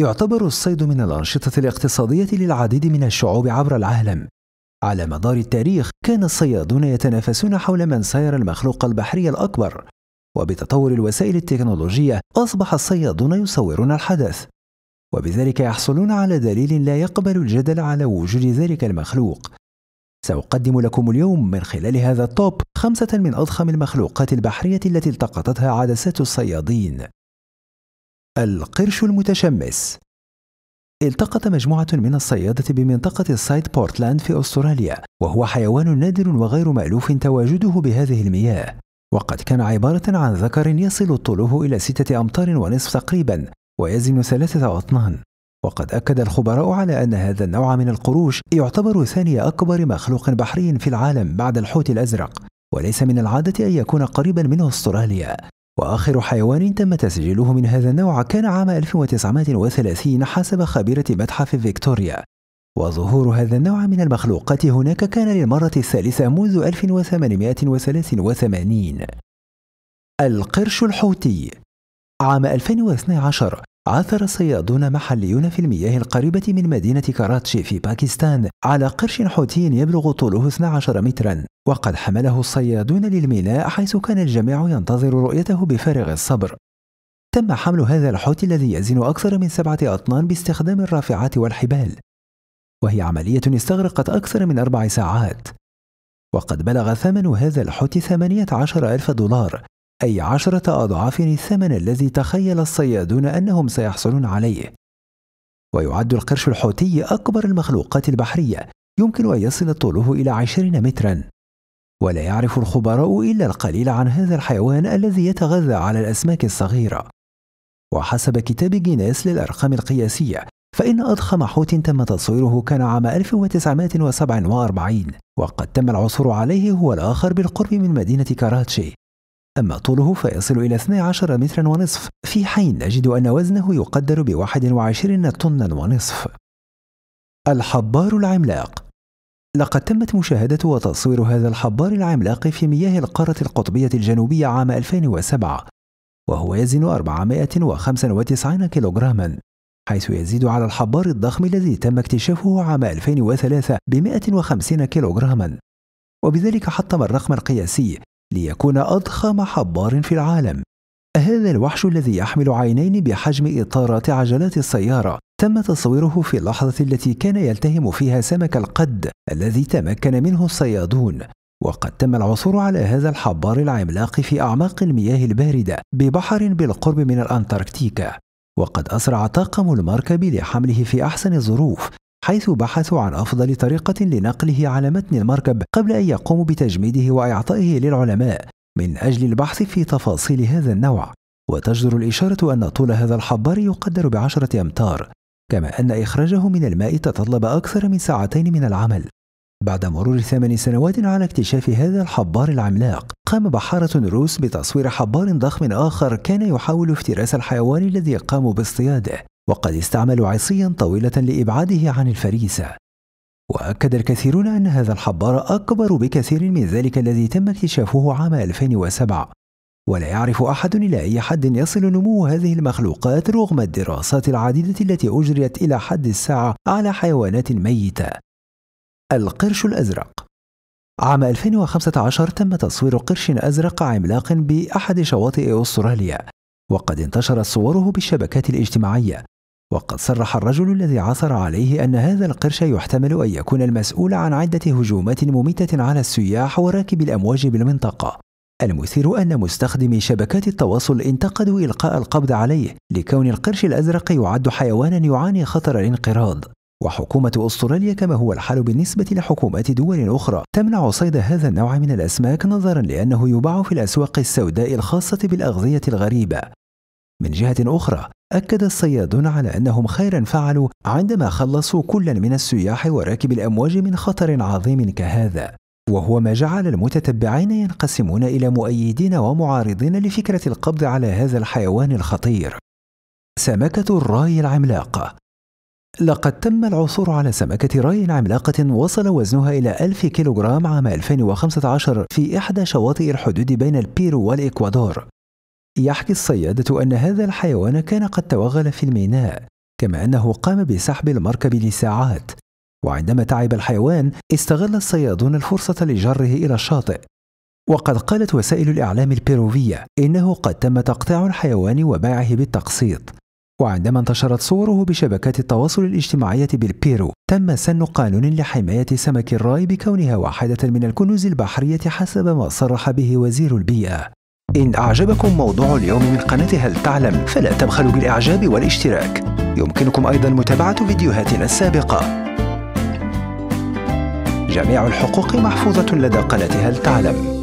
يعتبر الصيد من الأنشطة الاقتصادية للعديد من الشعوب عبر العالم على مدار التاريخ كان الصيادون يتنافسون حول من سير المخلوق البحري الأكبر وبتطور الوسائل التكنولوجية أصبح الصيادون يصورون الحدث وبذلك يحصلون على دليل لا يقبل الجدل على وجود ذلك المخلوق سأقدم لكم اليوم من خلال هذا التوب خمسة من أضخم المخلوقات البحرية التي التقطتها عدسات الصيادين القرش المتشمس التقط مجموعة من الصيادة بمنطقة السايد بورتلاند في أستراليا وهو حيوان نادر وغير مألوف تواجده بهذه المياه وقد كان عبارة عن ذكر يصل طوله إلى ستة أمتار ونصف تقريبا ويزن ثلاثة أطنان وقد أكد الخبراء على أن هذا النوع من القروش يعتبر ثاني أكبر مخلوق بحري في العالم بعد الحوت الأزرق وليس من العادة أن يكون قريبا من أستراليا وآخر حيوان تم تسجيله من هذا النوع كان عام 1930 حسب خبيرة متحف فيكتوريا وظهور هذا النوع من المخلوقات هناك كان للمرة الثالثة منذ 1883 القرش الحوتي عام 2012 عثر صيادون محليون في المياه القريبة من مدينة كراتشي في باكستان على قرش حوتي يبلغ طوله 12 مترا وقد حمله الصيادون للميناء حيث كان الجميع ينتظر رؤيته بفارغ الصبر تم حمل هذا الحوت الذي يزن أكثر من سبعة أطنان باستخدام الرافعات والحبال وهي عملية استغرقت أكثر من أربع ساعات وقد بلغ ثمن هذا الحوت 18 ألف دولار أي عشرة أضعاف الثمن الذي تخيل الصيادون أنهم سيحصلون عليه ويعد القرش الحوتي أكبر المخلوقات البحرية يمكن أن يصل طوله إلى عشرين مترا ولا يعرف الخبراء إلا القليل عن هذا الحيوان الذي يتغذى على الأسماك الصغيرة وحسب كتاب جينيس للأرقام القياسية فإن أضخم حوت تم تصويره كان عام 1947 وقد تم العثور عليه هو الآخر بالقرب من مدينة كاراتشي أما طوله فيصل إلى 12 مترا ونصف في حين نجد أن وزنه يقدر ب 21 طنا ونصف الحبار العملاق لقد تمت مشاهدة وتصوير هذا الحبار العملاق في مياه القارة القطبية الجنوبية عام 2007 وهو يزن 495 كيلوغراما حيث يزيد على الحبار الضخم الذي تم اكتشافه عام 2003 ب 150 كيلوغراما وبذلك حطم الرقم القياسي ليكون أضخم حبار في العالم هذا الوحش الذي يحمل عينين بحجم إطارات عجلات السيارة تم تصويره في اللحظة التي كان يلتهم فيها سمك القد الذي تمكن منه الصيادون وقد تم العثور على هذا الحبار العملاق في أعماق المياه الباردة ببحر بالقرب من الأنتاركتيكا وقد أسرع طاقم المركب لحمله في أحسن الظروف حيث بحثوا عن أفضل طريقة لنقله على متن المركب قبل أن يقوموا بتجميده وإعطائه للعلماء من أجل البحث في تفاصيل هذا النوع وتجدر الإشارة أن طول هذا الحبار يقدر بعشرة أمتار كما أن إخراجه من الماء تطلب أكثر من ساعتين من العمل بعد مرور ثمان سنوات على اكتشاف هذا الحبار العملاق قام بحارة روس بتصوير حبار ضخم آخر كان يحاول افتراس الحيوان الذي قاموا باصطياده وقد استعملوا عصيا طويلة لإبعاده عن الفريسة وأكد الكثيرون أن هذا الحبار أكبر بكثير من ذلك الذي تم اكتشافه عام 2007 ولا يعرف أحد إلى أي حد يصل نمو هذه المخلوقات رغم الدراسات العديدة التي أجريت إلى حد الساعة على حيوانات ميتة القرش الأزرق عام 2015 تم تصوير قرش أزرق عملاق بأحد شواطئ أستراليا وقد انتشرت صوره بالشبكات الاجتماعية وقد صرح الرجل الذي عثر عليه أن هذا القرش يحتمل أن يكون المسؤول عن عدة هجومات مميتة على السياح وراكب الأمواج بالمنطقة المثير أن مستخدمي شبكات التواصل انتقدوا إلقاء القبض عليه لكون القرش الأزرق يعد حيوانا يعاني خطر الانقراض وحكومة أستراليا كما هو الحال بالنسبة لحكومات دول أخرى تمنع صيد هذا النوع من الأسماك نظرا لأنه يباع في الأسواق السوداء الخاصة بالأغذية الغريبة من جهة أخرى أكد الصيادون على أنهم خيرا فعلوا عندما خلصوا كلا من السياح وراكب الأمواج من خطر عظيم كهذا وهو ما جعل المتتبعين ينقسمون إلى مؤيدين ومعارضين لفكرة القبض على هذا الحيوان الخطير سمكة الراي العملاقة لقد تم العثور على سمكة راي عملاقة وصل وزنها إلى 1000 كيلوغرام عام 2015 في إحدى شواطئ الحدود بين البيرو والإكوادور يحكي الصيادة أن هذا الحيوان كان قد توغل في الميناء كما أنه قام بسحب المركب لساعات وعندما تعب الحيوان استغل الصيادون الفرصة لجره إلى الشاطئ وقد قالت وسائل الإعلام البيروفية إنه قد تم تقطيع الحيوان وبيعه بالتقسيط وعندما انتشرت صوره بشبكات التواصل الاجتماعية بالبيرو تم سن قانون لحماية سمك الراي بكونها واحدة من الكنوز البحرية حسب ما صرح به وزير البيئة إن أعجبكم موضوع اليوم من قناة هل تعلم فلا تبخلوا بالإعجاب والاشتراك يمكنكم أيضا متابعة فيديوهاتنا السابقة جميع الحقوق محفوظة لدى قناة هل تعلم